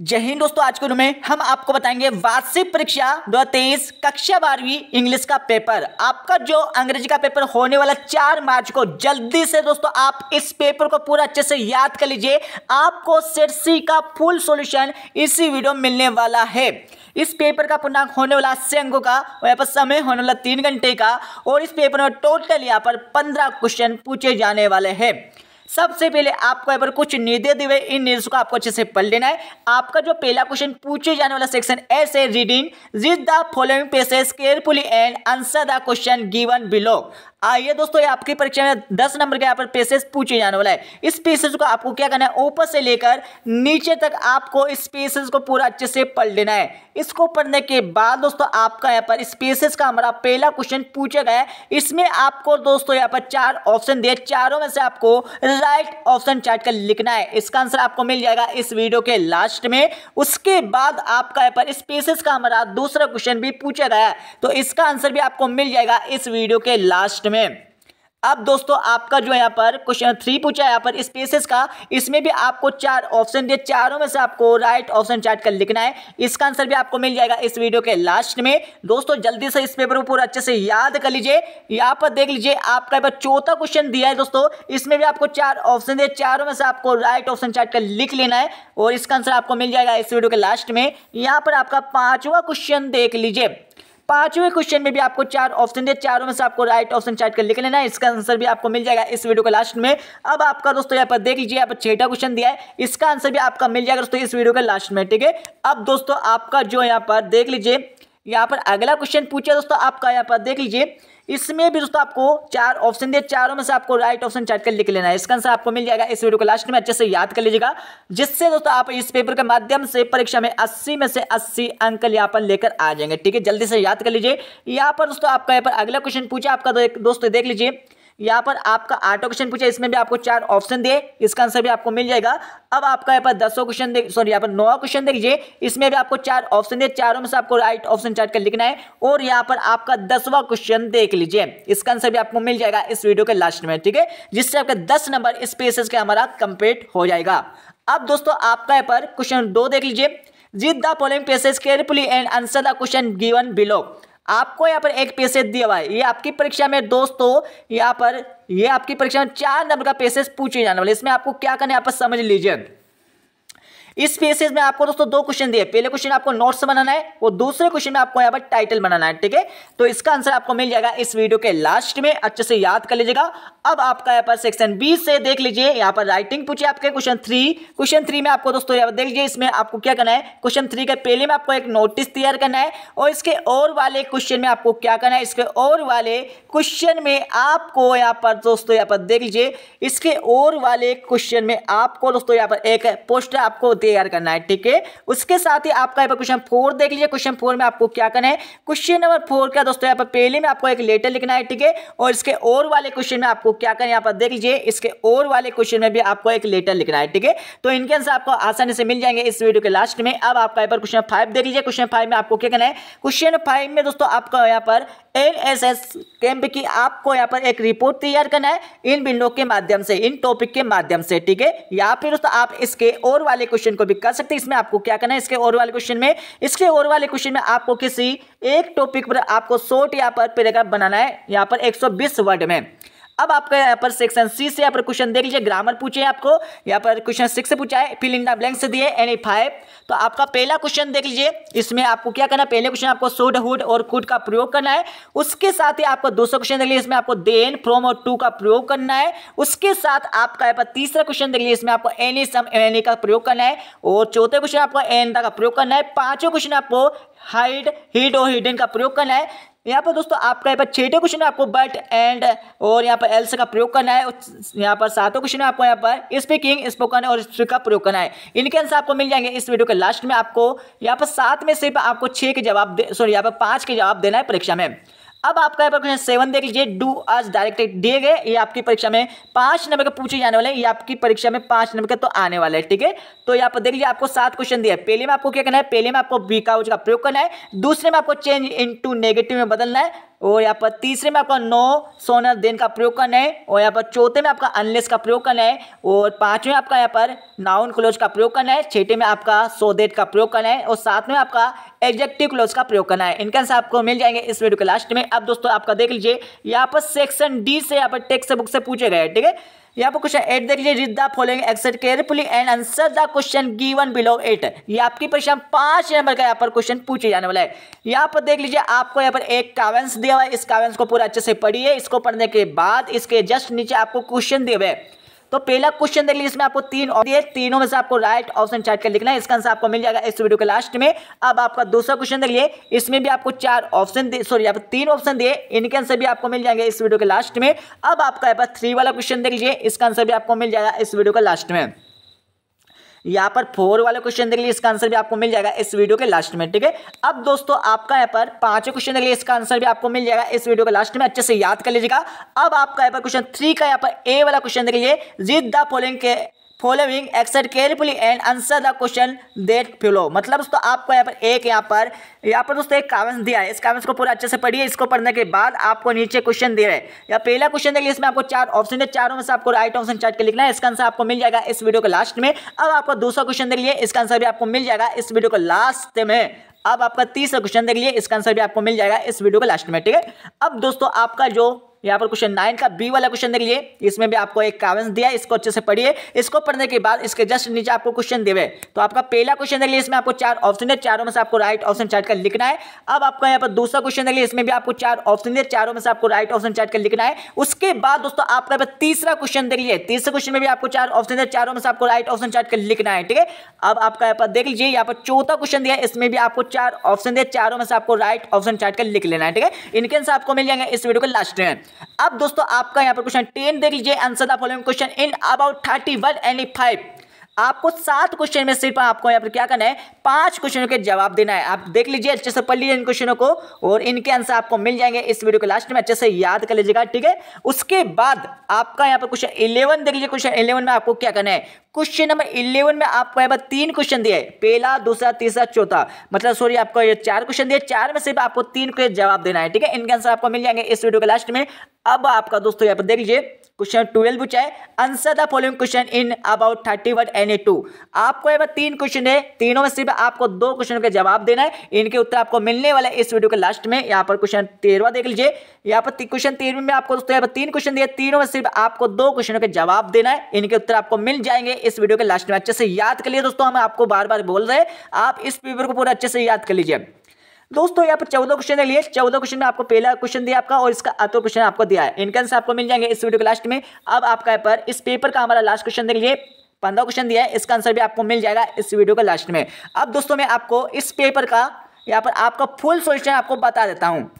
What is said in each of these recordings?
जय हिंद दोस्तों आज के में हम आपको बताएंगे वार्षिक परीक्षा दो तेईस कक्षा बारहवीं इंग्लिश का पेपर आपका जो अंग्रेजी का पेपर होने वाला चार मार्च को जल्दी से दोस्तों आप इस पेपर को पूरा अच्छे से याद कर लीजिए आपको सेट सी e का फुल सॉल्यूशन इसी वीडियो में मिलने वाला है इस पेपर का पूर्णांक होने वाला अस्सी अंकों का और यहाँ पर समय होने वाला तीन घंटे का और इस पेपर में टोटल यहाँ पर पंद्रह क्वेश्चन पूछे जाने वाले हैं सबसे पहले आपको यहाँ पर कुछ निर्देश दिए इन निर्देश को आपको अच्छे से पढ़ लेना है आपका जो पहला क्वेश्चन पूछे जाने वाला section S A reading read the following passage carefully and answer the question given below आइए दोस्तों ये आपकी परीक्षा में दस नंबर के यहाँ पर पेसेज पूछे जाने वाला है इस पेसेज को आपको क्या करना है ऊपर से लेकर नीचे तक आपको इस पेसेज को पूरा अच्छे से पढ़ लेना है इसको पढ़ने के बाद दोस्तों आपका यहाँ पर स्पेसेस का हमारा पहला क्वेश्चन पूछा गया है इसमें आपको दोस्तों यहाँ पर चार ऑप्शन दिए चारों में से आपको राइट ऑप्शन चार्ट कर लिखना है इसका आंसर आपको मिल जाएगा इस वीडियो के लास्ट में उसके बाद आपका यहाँ पर स्पेसेस का हमारा दूसरा क्वेश्चन भी पूछा गया है तो इसका आंसर भी आपको मिल जाएगा इस वीडियो के लास्ट में में अब दोस्तों आपका जो यहाँ पर क्वेश्चन थ्री पूछा है यहाँ पर स्पेसेस का इसमें भी आपको चार ऑप्शन दिए चारों में से आपको राइट ऑप्शन चार्ट कर लिखना है इसका आंसर भी आपको मिल जाएगा इस वीडियो के लास्ट में दोस्तों जल्दी से इस पेपर को पूरा अच्छे से याद कर लीजिए यहाँ पर देख लीजिए आपका यहाँ चौथा क्वेश्चन दिया है दोस्तों इसमें भी आपको चार ऑप्शन दिए चारों में से आपको राइट ऑप्शन चार्ट कर लिख लेना है और इसका आंसर आपको मिल जाएगा इस वीडियो के लास्ट में यहाँ पर आपका पाँचवा क्वेश्चन देख लीजिए पांचवें क्वेश्चन में भी आपको चार ऑप्शन दिए चारों में से आपको राइट ऑप्शन चार्ट कर लिख लेना है इसका आंसर भी आपको मिल जाएगा इस वीडियो के लास्ट में अब आपका दोस्तों यहाँ पर देख लीजिए यहाँ पर छठा क्वेश्चन दिया है इसका आंसर भी आपका मिल जाएगा दोस्तों इस वीडियो के लास्ट में ठीक है अब दोस्तों आपका जो यहाँ पर देख लीजिए यहाँ पर अगला क्वेश्चन पूछा दोस्तों आपका यहाँ पर देख लीजिए इसमें भी दोस्तों आपको चार ऑप्शन दिए चारों में से आपको राइट ऑप्शन चार्ट कर लिख लेना है इसका आंसर आपको मिल जाएगा इस वीडियो को लास्ट में अच्छे से याद कर लीजिएगा जिससे दोस्तों आप इस पेपर के माध्यम से परीक्षा में 80 में से 80 अंक यहाँ पर लेकर आ जाएंगे ठीक है जल्दी से याद कर लीजिए यहाँ पर दोस्तों आपका यहाँ पर अगला क्वेश्चन पूछा आपका तो दोस्तों देख लीजिए यहाँ पर आपका आठों क्वेश्चन पूछा इसमें भी आपको चार ऑप्शन दिए इसका आंसर भी आपको मिल जाएगा अब आपका यहाँ पर दसों क्वेश्चन देख सॉरी यहाँ पर नौ क्वेश्चन देखिए इसमें भी आपको चार ऑप्शन दिए चारों में से आपको राइट ऑप्शन चार्ट कर लिखना है और यहाँ पर आपका दसवा क्वेश्चन देख लीजिए इसका आंसर भी आपको मिल जाएगा इस वीडियो के लास्ट में ठीक है जिससे आपका दस नंबर इस का हमारा कंप्लीट हो जाएगा अब दोस्तों आपका यहाँ पर क्वेश्चन दो देख लीजिए read the following passages carefully and answer the question given below आपको यहाँ पर एक पैसेज दिया हुआ है ये आपकी परीक्षा में दोस्तों यहाँ पर ये आपकी परीक्षा में चार नंबर का पैसेज पूछे जाने वाले इसमें आपको क्या करना है आप पर समझ लीजिए इस फेसेज में आपको दोस्तों दो क्वेश्चन दिए पहले क्वेश्चन आपको नोट्स बनाना है और दूसरे क्वेश्चन में आपको यहाँ पर टाइटल बनाना है ठीक है तो इसका आंसर आपको मिल जाएगा इस वीडियो के लास्ट में अच्छे से याद कर लीजिएगा अब आपका यहाँ पर सेक्शन बी से देख लीजिए यहाँ पर राइटिंग पूछिए आपके क्वेश्चन थ्री क्वेश्चन थ्री में आपको दोस्तों यहाँ पर देख लीजिए इसमें आपको क्या करना है क्वेश्चन थ्री के पहले में आपको एक नोटिस तैयार करना है और इसके और वाले क्वेश्चन में आपको क्या करना है इसके और वाले क्वेश्चन में आपको यहाँ पर दोस्तों यहाँ पर देख लीजिए इसके और वाले क्वेश्चन में आपको दोस्तों यहाँ पर एक पोस्टर आपको तैयार करना है ठीक है उसके साथ ही आपका यहाँ पर क्वेश्चन फोर देख लीजिए क्वेश्चन फोर में आपको क्या करना है क्वेश्चन नंबर फोर का दोस्तों यहाँ पर पहले में आपको एक लेटर लिखना है ठीक है और इसके और वाले क्वेश्चन में आपको क्या करना है यहाँ पर देख लीजिए इसके और वाले क्वेश्चन में भी आपको एक लेटर लिखना है ठीक है तो इनके आंसर आपको आसानी से मिल जाएंगे इस वीडियो के लास्ट में अब आपका यहाँ पर क्वेश्चन फाइव देख लीजिए क्वेश्चन फाइव में आपको क्या करना है क्वेश्चन फाइव में दोस्तों आपका यहाँ पर एन एस एस कैंप की आपको यहाँ पर एक रिपोर्ट तैयार करना है इन बिंदुओं के माध्यम से इन टॉपिक के माध्यम से ठीक है या फिर दोस्तों आप इसके और वाले क्वेश्चन क्वेश्चन को भी कर सकते हैं इसमें आपको क्या करना है इसके और वाले क्वेश्चन में इसके और वाले क्वेश्चन में आपको किसी एक टॉपिक पर आपको शॉर्ट यहाँ पर पैराग्राफ बनाना है यहाँ पर एक वर्ड में अब आपका यहाँ पर सेक्शन सी से यहाँ पर क्वेश्चन देख लीजिए ग्रामर पूछे आपको यहाँ पर क्वेश्चन सिक्स से पूछा है फिल इन द ब्लैंक से दिए एनी फाइव तो आपका पहला क्वेश्चन देख लीजिए इसमें आपको क्या करना है पहले क्वेश्चन आपको सुड हुड और कुड का प्रयोग करना है उसके साथ ही आपको दूसरा क्वेश्चन देख लीजिए इसमें आपको देन फ्रोम और टू का प्रयोग करना है उसके साथ आपका यहाँ पर तीसरा क्वेश्चन देख लीजिए इसमें आपको एनी सम एनी का प्रयोग करना है और चौथे क्वेश्चन आपको एन का प्रयोग करना है पांचों क्वेश्चन आपको हाइड हिड और हिडन का प्रयोग करना है यहाँ पर दोस्तों आपका यहाँ पर छठे क्वेश्चन है आपको बट एंड और यहाँ पर एल्स का प्रयोग करना है और यहाँ पर सातों क्वेश्चन है आपको यहाँ पर स्पीकिंग स्पोकन और स्पीक का प्रयोग करना है इनके आंसर आपको मिल जाएंगे इस वीडियो के लास्ट में आपको यहाँ पर सात में सिर्फ आपको छः के जवाब सॉरी यहाँ पर पाँच के जवाब देना है परीक्षा में अब आपका यहाँ पर क्वेश्चन सेवन देख लीजिए डू आज डायरेक्ट दिए गए ये आपकी परीक्षा में पांच नंबर के पूछे जाने वाले ये आपकी परीक्षा में पांच नंबर के तो आने वाले हैं ठीक है तो यहाँ पर देख लीजिए आपको सात क्वेश्चन दिया है पहले में आपको क्या करना है पहले में आपको बीकाउज का प्रयोग करना है दूसरे में आपको चेंज इंटू नेगेटिव में बदलना है और यहाँ पर तीसरे में आपका नो सोनर देन का प्रयोग करना है और यहाँ पर चौथे में आपका अनलेस का प्रयोग करना है और पांचवें आपका यहाँ पर नाउन क्लोज का प्रयोग करना है छठे में आपका सोदेट का प्रयोग करना है और सातवें आपका एग्जेक्टिव क्लोज का प्रयोग करना है इनके अनुसार आपको मिल जाएंगे इस वीडियो के लास्ट में अब दोस्तों आपका देख लीजिए यहाँ पर सेक्शन डी से यहाँ पर टेक्स्ट बुक से पूछे गए ठीक है यहाँ पर क्वेश्चन एट देख लीजिए read the following extract carefully and answer the question given below eight ये आपकी परीक्षा पांच नंबर का यहाँ पर क्वेश्चन पूछे जाने वाला है यहाँ पर देख लीजिए आपको यहाँ पर एक कावेंस दिया हुआ है इस कावेंस को पूरा अच्छे से पढ़िए इसको पढ़ने के बाद इसके जस्ट नीचे आपको क्वेश्चन दिए हुए हैं तो पहला क्वेश्चन देख लीजिए इसमें आपको तीन दिए तीनों में से आपको राइट ऑप्शन चार्ट कर लिखना है इसका आंसर आपको मिल जाएगा इस वीडियो के लास्ट में अब आपका दूसरा क्वेश्चन देख लिए इसमें भी आपको चार ऑप्शन सॉरी आप तीन ऑप्शन दिए इनके आंसर भी आपको मिल जाएंगे इस वीडियो के लास्ट में अब आपका यहाँ पर थ्री वाला क्वेश्चन देख लीजिए इसका आंसर भी आपको मिल जाएगा इस वीडियो के लास्ट में यहाँ पर फोर वाला क्वेश्चन देख लीजिए इसका आंसर भी आपको मिल जाएगा इस वीडियो के लास्ट में ठीक है अब दोस्तों आपका यहाँ पर पांचों क्वेश्चन देख लीजिए इसका आंसर भी आपको मिल जाएगा इस वीडियो के लास्ट में अच्छे से याद कर लीजिएगा अब आपका यहाँ पर क्वेश्चन थ्री का यहाँ पर ए वाला क्वेश्चन देख लीजिए जीत द फॉलोइंग के following extract carefully and answer the question that below मतलब दोस्तों आपको यहाँ पर एक यहाँ पर यहाँ पर दोस्तों एक कामेंस दिया है इस कामेंस को पूरा अच्छे से पढ़िए इसको पढ़ने के बाद आपको नीचे क्वेश्चन दे रहे हैं या पहला क्वेश्चन देखिए इसमें आपको चार ऑप्शन है चारों में से आपको राइट ऑप्शन चार्ट के लिखना है इसका आंसर आपको मिल जाएगा इस वीडियो के लास्ट में अब आपको दूसरा क्वेश्चन देखिए इसका आंसर भी आपको मिल जाएगा इस वीडियो को लास्ट में अब आपका तीसरा क्वेश्चन देख लिए इसका आंसर भी आपको मिल जाएगा इस वीडियो के लास्ट में ठीक है अब दोस्तों आपका जो यहाँ पर क्वेश्चन नाइन का बी वाला क्वेश्चन देखिए इसमें भी आपको एक कावंस दिया है इसको अच्छे से पढ़िए इसको पढ़ने के बाद इसके जस्ट नीचे आपको क्वेश्चन देवे तो आपका पहला क्वेश्चन देखिए इसमें आपको चार ऑप्शन है चारों में से आपको राइट ऑप्शन चार्ट कर लिखना है अब आपका यहाँ पर दूसरा क्वेश्चन देखिए इसमें भी आपको चार ऑप्शन है चारों में से आपको राइट ऑप्शन चार्ट कर लिखना है उसके बाद दोस्तों आपका यहाँ पर तीसरा क्वेश्चन देखिए तीसरे क्वेश्चन में भी आपको चार ऑप्शन है चारों में से आपको राइट ऑप्शन चार्ट कर लिखना है ठीक है अब आपका यहाँ पर देख लीजिए यहाँ पर चौथा क्वेश्चन दिया इसमें भी आपको चार ऑप्शन दिया चारों में से आपको राइट ऑप्शन चार्ट कर लिख लेना है ठीक है इनके आंसर आपको मिल जाएंगे इस वीडियो के लास्ट में अब दोस्तों आपका यहाँ पर क्वेश्चन टेन देख लीजिए answer the following question in about thirty one and five आपको सात क्वेश्चन में सिर्फ आपको यहाँ पर क्या करना है पांच क्वेश्चनों के जवाब देना है आप देख लीजिए अच्छे से पढ़ लीजिए इन क्वेश्चनों को और इनके आंसर आपको मिल जाएंगे इस वीडियो के लास्ट में अच्छे से याद कर लीजिएगा ठीक है उसके बाद आपका यहाँ पर क्वेश्चन इलेवन देख लीजिए क्वेश्चन इलेवन में आपको क्या करना है क्वेश्चन नंबर इलेवन में आपको यहाँ पर तीन क्वेश्चन दिए पहला दूसरा तीसरा चौथा मतलब सॉरी आपको ये चार क्वेश्चन दिए चार में सिर्फ आपको तीन के जवाब देना है ठीक है इनके आंसर आपको मिल जाएंगे इस वीडियो के लास्ट में अब आपका दोस्तों यहाँ पर देख लीजिए क्वेश्चन ट्वेल्व पूछा है answer the following question in about thirty one a two आपको यहाँ पर तीन क्वेश्चन है तीनों में सिर्फ आपको दो क्वेश्चन का जवाब देना है इनके उत्तर आपको मिलने वाला है इस वीडियो के लास्ट में यहाँ पर क्वेश्चन तेरवा देख लीजिए यहाँ पर क्वेश्चन तेरव में आपको दोस्तों यहाँ पर तीन क्वेश्चन दिए तीनों में सिर्फ आपको दो क्वेश्चनों के जवाब देना है इनके उत्तर आपको मिल जाएंगे इस वीडियो के लास्ट में अच्छे से याद कर लिए दोस्तों हम आपको बार बार बोल रहे हैं आप इस पेपर को पूरा अच्छे से याद कर लीजिए दोस्तों यहाँ पर चौदह क्वेश्चन है लिए चौदह क्वेश्चन में आपको पहला क्वेश्चन दिया आपका और इसका अतो क्वेश्चन आपको दिया है इनके आंसर आपको मिल जाएंगे इस वीडियो के लास्ट में अब आपका यहाँ पर इस पेपर का हमारा लास्ट क्वेश्चन देख लिए पंद्रह क्वेश्चन दिया है इसका आंसर भी आपको मिल जाएगा इस वीडियो के लास्ट में अब दोस्तों मैं आपको इस पेपर का यहाँ पर आपका फुल सोल्यूशन आपको बता देता हूँ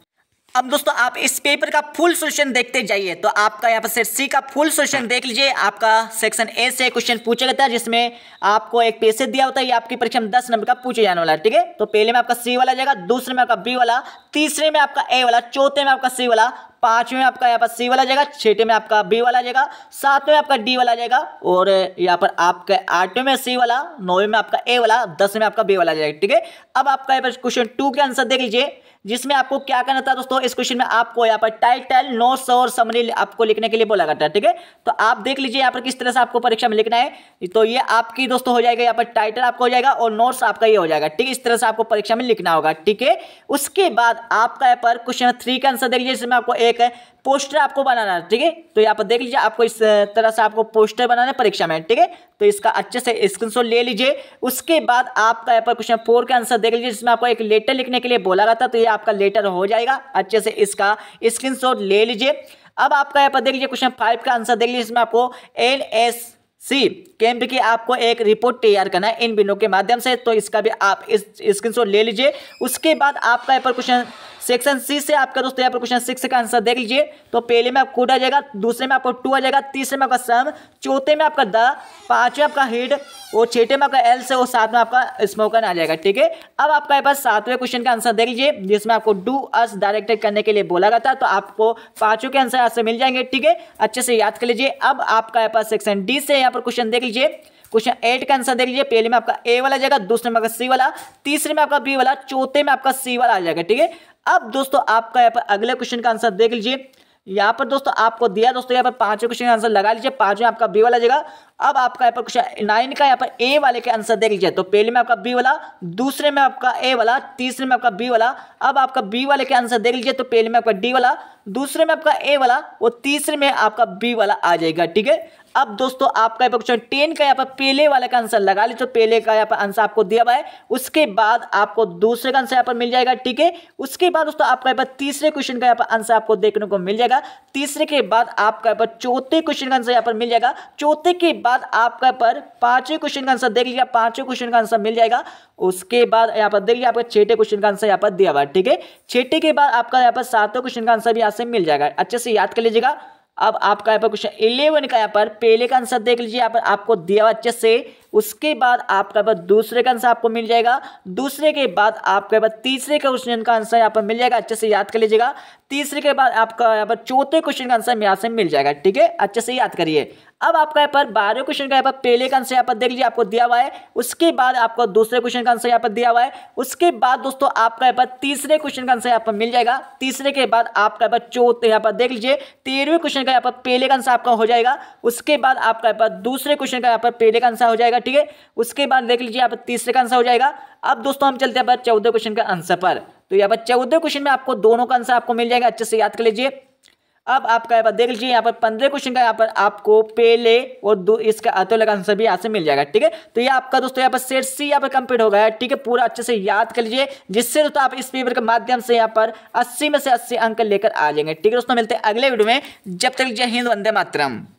अब दोस्तों आप इस पेपर का फुल सोल्यूशन देखते जाइए तो आपका यहाँ पर सेट सी का फुल सोल्यूशन देख लीजिए आपका सेक्शन ए से क्वेश्चन पूछा जाता है जिसमें आपको एक पेसेज दिया होता है ये आपकी परीक्षा में दस नंबर का पूछा जाने वाला है ठीक है तो पहले में आपका सी वाला जाएगा दूसरे में आपका बी वाला तीसरे में आपका ए वाला चौथे में आपका सी वाला पांचवें में आपका यहाँ पर सी वाला जाएगा छठे में आपका बी वाला जाएगा सातवें में आपका डी वाला जाएगा और यहाँ पर आपका आठवें में सी वाला नौवे में आपका ए वाला दसवें में आपका बी वाला जाएगा ठीक है अब आपका यहाँ पर क्वेश्चन टू के आंसर देख लीजिए जिसमें आपको क्या करना था दोस्तों इस क्वेश्चन में आपको यहाँ पर टाइटल नोट्स और समरी आपको लिखने के लिए बोला करता है ठीक है तो आप देख लीजिए यहाँ पर किस तरह से आपको परीक्षा में लिखना है तो ये आपकी दोस्तों हो जाएगा यहाँ पर टाइटल आपका हो जाएगा और नोट्स आपका ये हो जाएगा ठीक है इस तरह से आपको परीक्षा में लिखना होगा ठीक है उसके बाद आपका यहाँ पर क्वेश्चन थ्री का आंसर देख लीजिए जिसमें आपको एक पोस्टर आपको बनाना है ठीक है तो यहाँ पर देख लीजिए आपको इस तरह से आपको पोस्टर बनाना है परीक्षा में ठीक है तो इसका अच्छे से स्क्रीनशॉट ले लीजिए उसके बाद आपका यहाँ पर क्वेश्चन फोर का आंसर देख लीजिए जिसमें आपको एक लेटर लिखने के लिए बोला गया था तो ये आपका लेटर हो जाएगा अच्छे से इसका शॉट ले लीजिए अब आपका यहाँ पर देख लीजिए क्वेश्चन फाइव का आंसर देख लीजिए जिसमें आपको एन एस सी कैंप की आपको एक रिपोर्ट तैयार करना है इन बिनों के माध्यम से तो इसका भी आप इस स्क्रीनशॉट ले लीजिए उसके बाद आपका यहाँ पर क्वेश्चन सेक्शन सी से आपका दोस्तों यहाँ पर क्वेश्चन सिक्स का आंसर देख लीजिए तो पहले में आपको कोड आ जाएगा दूसरे में आपको टू आ जाएगा तीसरे में आपका सम चौथे में आपका द पांचवें आपका हिड और छठे में आपका एल से और सातवें आपका स्मोकन आ जाएगा ठीक है अब आपका पास सातवें क्वेश्चन का आंसर देख लीजिए जिसमें आपको डू अस डायरेक्टेड करने के लिए बोला गया था तो आपको पांचों के आंसर यहाँ मिल जाएंगे ठीक है अच्छे से याद कर लीजिए अब आपका यहाँ पास सेक्शन डी से यहाँ पर क्वेश्चन देख लीजिए क्वेश्चन एट का आंसर देख लीजिए पहले में आपका ए वाला जाएगा दूसरे में आपका सी वाला तीसरे में आपका बी वाला चौथे में आपका सी वाला आ जाएगा ठीक है अब दोस्तों आपका यहाँ पर अगले क्वेश्चन का आंसर देख लीजिए यहाँ पर दोस्तों आपको दिया दोस्तों यहाँ पर पांचवें क्वेश्चन का आंसर लगा लीजिए पांचवें आपका बी वाला जगह अब आपका यहाँ पर क्वेश्चन नाइन का यहाँ पर ए वाले के आंसर देख लीजिए तो पहले में आपका बी वाला दूसरे में आपका ए वाला तीसरे में आपका बी वाला अब आपका बी वाले के आंसर देख लीजिए तो पहले में आपका डी वाला दूसरे में आपका ए वाला और तीसरे में आपका बी वाला आ जाएगा ठीक है अब दोस्तों आपका यहाँ पर क्वेश्चन टेन का यहाँ पर पहले वाले का आंसर लगा लीजिए पहले का यहाँ पर आंसर आपको दिया हुआ है उसके बाद आपको दूसरे का आंसर यहाँ पर मिल जाएगा ठीक है उसके बाद दोस्तों आपका यहाँ पर तीसरे क्वेश्चन का यहाँ पर आंसर आपको देखने को मिल जाएगा तीसरे के बाद आपका यहाँ पर चौथे क्वेश्चन का आंसर यहाँ पर मिल जाएगा चौथे के बाद आपका पर पांचवें क्वेश्चन का आंसर देख लीजिए पांचवें क्वेश्चन का आंसर मिल जाएगा उसके बाद यहाँ पर देख लीजिए आपका छठे क्वेश्चन का आंसर यहाँ पर दिया हुआ है ठीक है छठे के बाद आपका यहाँ पर सातवें क्वेश्चन का आंसर भी यहाँ से मिल जाएगा अच्छे से याद कर लीजिएगा अब आपका यहाँ पर क्वेश्चन इलेवन का यहाँ पर पहले का आंसर देख लीजिए यहाँ पर आपको दिया अच्छे से उसके बाद आपका यहाँ पर दूसरे का आंसर आपको मिल जाएगा दूसरे के बाद आपका यहाँ पर तीसरे का क्वेश्चन का आंसर यहाँ पर मिल जाएगा अच्छे से याद कर लीजिएगा तीसरे के बाद आपका यहाँ पर चौथे क्वेश्चन का आंसर यहाँ से मिल जाएगा ठीक है अच्छे से याद करिए अब आपका यहाँ पर बारहवें क्वेश्चन का यहाँ पर पहले का आंसर यहाँ पर देख लीजिए आपको दिया हुआ है उसके बाद आपको दूसरे क्वेश्चन का आंसर यहाँ पर दिया हुआ है उसके बाद दोस्तों आपका यहाँ पर तीसरे क्वेश्चन का आंसर यहाँ पर मिल जाएगा तीसरे के बाद आपका यहाँ पर चौथे यहाँ पर देख लीजिए तेरहवें क्वेश्चन का यहाँ पर पहले का आंसर आपका हो जाएगा उसके बाद आपका यहाँ पर दूसरे क्वेश्चन का यहाँ पर पहले का आंसर हो जाएगा ठीक है उसके बाद देख लीजिए यहाँ पर तीसरे का आंसर हो जाएगा अब दोस्तों हम चलते हैं चौदह क्वेश्चन का आंसर पर तो यहाँ पर चौदह क्वेश्चन में आपको दोनों का आंसर आपको मिल जाएगा अच्छे से याद कर लीजिए अब आपका यहाँ पर देख लीजिए यहाँ पर पंद्रह क्वेश्चन का यहाँ पर आपको पेले और दो इसका अतो लगा आंसर भी यहाँ से मिल जाएगा ठीक है तो ये आपका दोस्तों यहाँ पर सेट सी यहाँ पर कंप्लीट हो गया ठीक है पूरा अच्छे से याद कर लीजिए जिससे दोस्तों आप इस पेपर के माध्यम से यहाँ पर अस्सी में से अस्सी अंक लेकर आ जाएंगे ठीक है दोस्तों मिलते हैं अगले वीडियो में जब तक जय हिंद वंदे मातरम